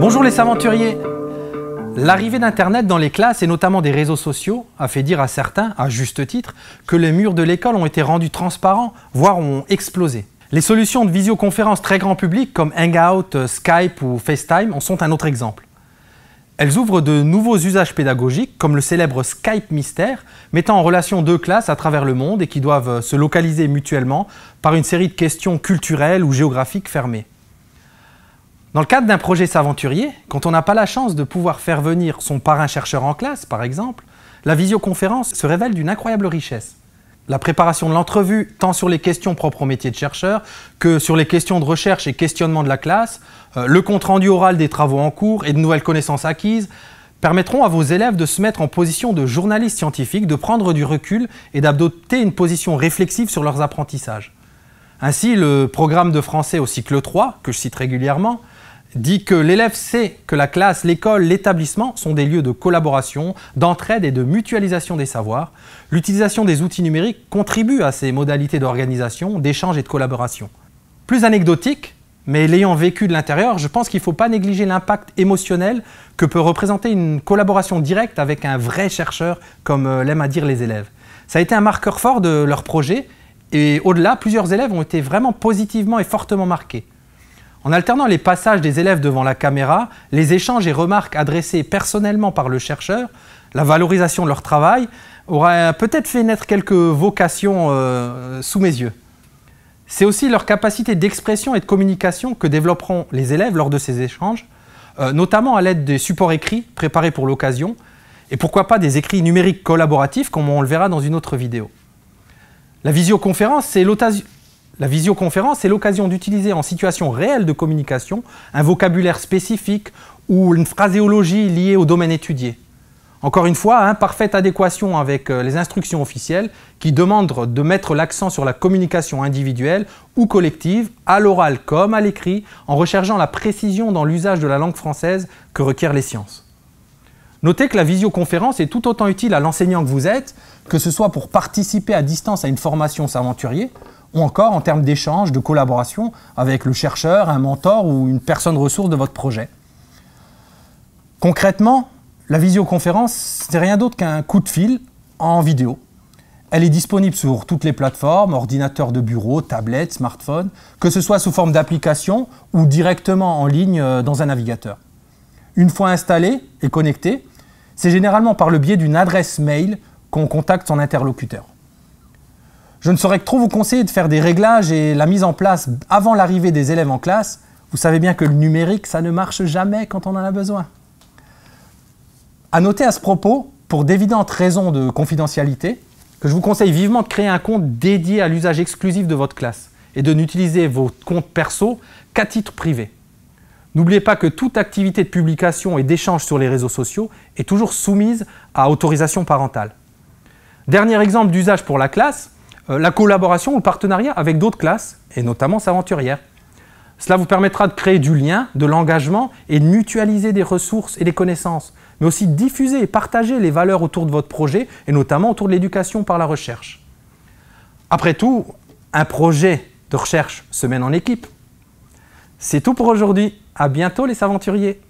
Bonjour les aventuriers L'arrivée d'Internet dans les classes et notamment des réseaux sociaux a fait dire à certains, à juste titre, que les murs de l'école ont été rendus transparents, voire ont explosé. Les solutions de visioconférence très grand public comme Hangout, Skype ou FaceTime en sont un autre exemple. Elles ouvrent de nouveaux usages pédagogiques comme le célèbre Skype Mystère, mettant en relation deux classes à travers le monde et qui doivent se localiser mutuellement par une série de questions culturelles ou géographiques fermées. Dans le cadre d'un projet s'aventurier, quand on n'a pas la chance de pouvoir faire venir son parrain chercheur en classe, par exemple, la visioconférence se révèle d'une incroyable richesse. La préparation de l'entrevue, tant sur les questions propres au métier de chercheur que sur les questions de recherche et questionnement de la classe, euh, le compte-rendu oral des travaux en cours et de nouvelles connaissances acquises, permettront à vos élèves de se mettre en position de journalistes scientifiques, de prendre du recul et d'adopter une position réflexive sur leurs apprentissages. Ainsi, le programme de français au cycle 3, que je cite régulièrement, dit que l'élève sait que la classe, l'école, l'établissement sont des lieux de collaboration, d'entraide et de mutualisation des savoirs. L'utilisation des outils numériques contribue à ces modalités d'organisation, d'échange et de collaboration. Plus anecdotique, mais l'ayant vécu de l'intérieur, je pense qu'il ne faut pas négliger l'impact émotionnel que peut représenter une collaboration directe avec un vrai chercheur, comme euh, l'aiment à dire les élèves. Ça a été un marqueur fort de leur projet, et au-delà, plusieurs élèves ont été vraiment positivement et fortement marqués. En alternant les passages des élèves devant la caméra, les échanges et remarques adressées personnellement par le chercheur, la valorisation de leur travail, aura peut-être fait naître quelques vocations euh, sous mes yeux. C'est aussi leur capacité d'expression et de communication que développeront les élèves lors de ces échanges, euh, notamment à l'aide des supports écrits préparés pour l'occasion, et pourquoi pas des écrits numériques collaboratifs comme on le verra dans une autre vidéo. La visioconférence, c'est la visioconférence est l'occasion d'utiliser en situation réelle de communication un vocabulaire spécifique ou une phraséologie liée au domaine étudié. Encore une fois, hein, parfaite adéquation avec euh, les instructions officielles qui demandent de mettre l'accent sur la communication individuelle ou collective, à l'oral comme à l'écrit, en recherchant la précision dans l'usage de la langue française que requièrent les sciences. Notez que la visioconférence est tout autant utile à l'enseignant que vous êtes, que ce soit pour participer à distance à une formation s'aventurier, ou encore en termes d'échange, de collaboration avec le chercheur, un mentor ou une personne ressource de votre projet. Concrètement, la visioconférence, c'est rien d'autre qu'un coup de fil en vidéo. Elle est disponible sur toutes les plateformes, ordinateur de bureau, tablettes, smartphone, que ce soit sous forme d'application ou directement en ligne euh, dans un navigateur. Une fois installée et connectée, c'est généralement par le biais d'une adresse mail qu'on contacte son interlocuteur. Je ne saurais que trop vous conseiller de faire des réglages et la mise en place avant l'arrivée des élèves en classe. Vous savez bien que le numérique, ça ne marche jamais quand on en a besoin. À noter à ce propos, pour d'évidentes raisons de confidentialité, que je vous conseille vivement de créer un compte dédié à l'usage exclusif de votre classe et de n'utiliser vos comptes perso qu'à titre privé. N'oubliez pas que toute activité de publication et d'échange sur les réseaux sociaux est toujours soumise à autorisation parentale. Dernier exemple d'usage pour la classe, euh, la collaboration ou le partenariat avec d'autres classes, et notamment s'aventurières. Cela vous permettra de créer du lien, de l'engagement et de mutualiser des ressources et des connaissances, mais aussi de diffuser et partager les valeurs autour de votre projet et notamment autour de l'éducation par la recherche. Après tout, un projet de recherche se mène en équipe. C'est tout pour aujourd'hui. À bientôt les aventuriers.